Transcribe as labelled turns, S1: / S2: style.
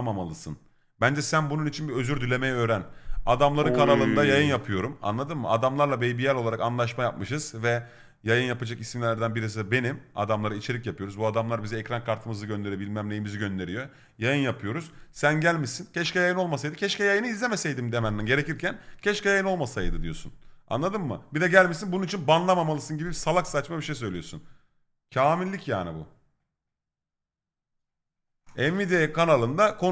S1: yapmamalısın. Bence sen bunun için bir özür dilemeyi öğren. Adamların Oy. kanalında yayın yapıyorum. Anladın mı? Adamlarla BBL olarak anlaşma yapmışız ve yayın yapacak isimlerden birisi benim. Adamlara içerik yapıyoruz. Bu adamlar bize ekran kartımızı gönderiyor, bilmem neyimizi gönderiyor. Yayın yapıyoruz. Sen gelmişsin. Keşke yayın olmasaydı. Keşke yayını izlemeseydim demen gerekirken keşke yayın olmasaydı diyorsun. Anladın mı? Bir de gelmişsin bunun için banlamamalısın gibi salak saçma bir şey söylüyorsun. Kamillik yani bu. Nvidia kanalında konu